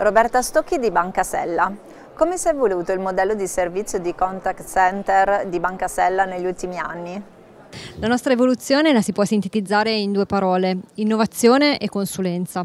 Roberta Stocchi di Banca Sella. Come si è evoluto il modello di servizio di contact center di Banca Sella negli ultimi anni? La nostra evoluzione la si può sintetizzare in due parole, innovazione e consulenza.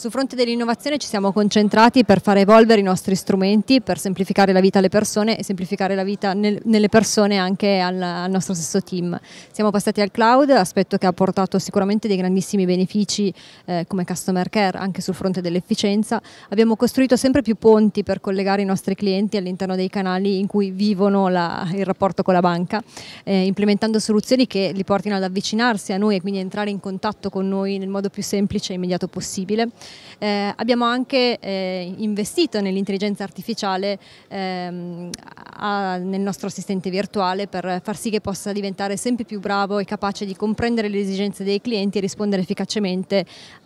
Sul fronte dell'innovazione ci siamo concentrati per far evolvere i nostri strumenti, per semplificare la vita alle persone e semplificare la vita nel, nelle persone anche al, al, nostro stesso team. Siamo passati al cloud, aspetto che ha portato sicuramente dei grandissimi benefici eh, come customer care anche sul fronte dell'efficienza. Abbiamo costruito sempre più ponti per collegare i nostri clienti all'interno dei canali in cui vivono la, il rapporto con la banca, eh, implementando soluzioni che li portino ad avvicinarsi a noi e quindi entrare in contatto con noi nel modo più semplice e immediato possibile. Eh, abbiamo anche eh, investito nell'intelligenza artificiale ehm, a, nel nostro assistente virtuale per far sì che possa diventare sempre più bravo e capace di comprendere le esigenze dei clienti e rispondere efficacemente eh,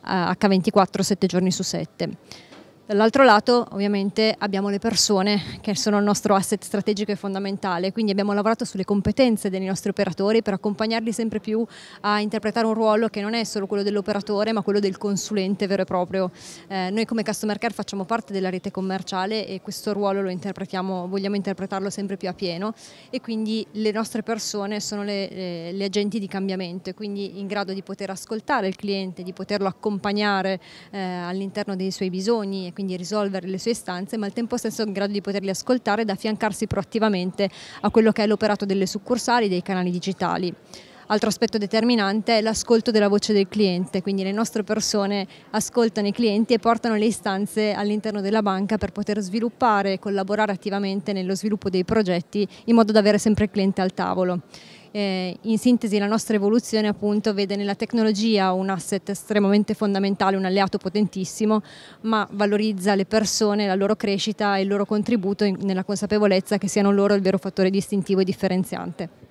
H24 7 giorni su 7. Dall'altro lato ovviamente abbiamo le persone che sono il nostro asset strategico e fondamentale, quindi abbiamo lavorato sulle competenze dei nostri operatori per accompagnarli sempre più a interpretare un ruolo che non è solo quello dell'operatore ma quello del consulente vero e proprio. Eh, noi come customer care facciamo parte della rete commerciale e questo ruolo lo interpretiamo, vogliamo interpretarlo sempre più a pieno e quindi le nostre persone sono le, le, le agenti di cambiamento e quindi in grado di poter ascoltare il cliente, di poterlo accompagnare eh, all'interno dei suoi bisogni quindi risolvere le sue istanze, ma al tempo stesso in grado di poterle ascoltare ed affiancarsi proattivamente a quello che è l'operato delle succursali, e dei canali digitali. Altro aspetto determinante è l'ascolto della voce del cliente, quindi le nostre persone ascoltano i clienti e portano le istanze all'interno della banca per poter sviluppare e collaborare attivamente nello sviluppo dei progetti in modo da avere sempre il cliente al tavolo. Eh, in sintesi la nostra evoluzione appunto vede nella tecnologia un asset estremamente fondamentale, un alleato potentissimo, ma valorizza le persone, la loro crescita e il loro contributo in, nella consapevolezza che siano loro il vero fattore distintivo e differenziante.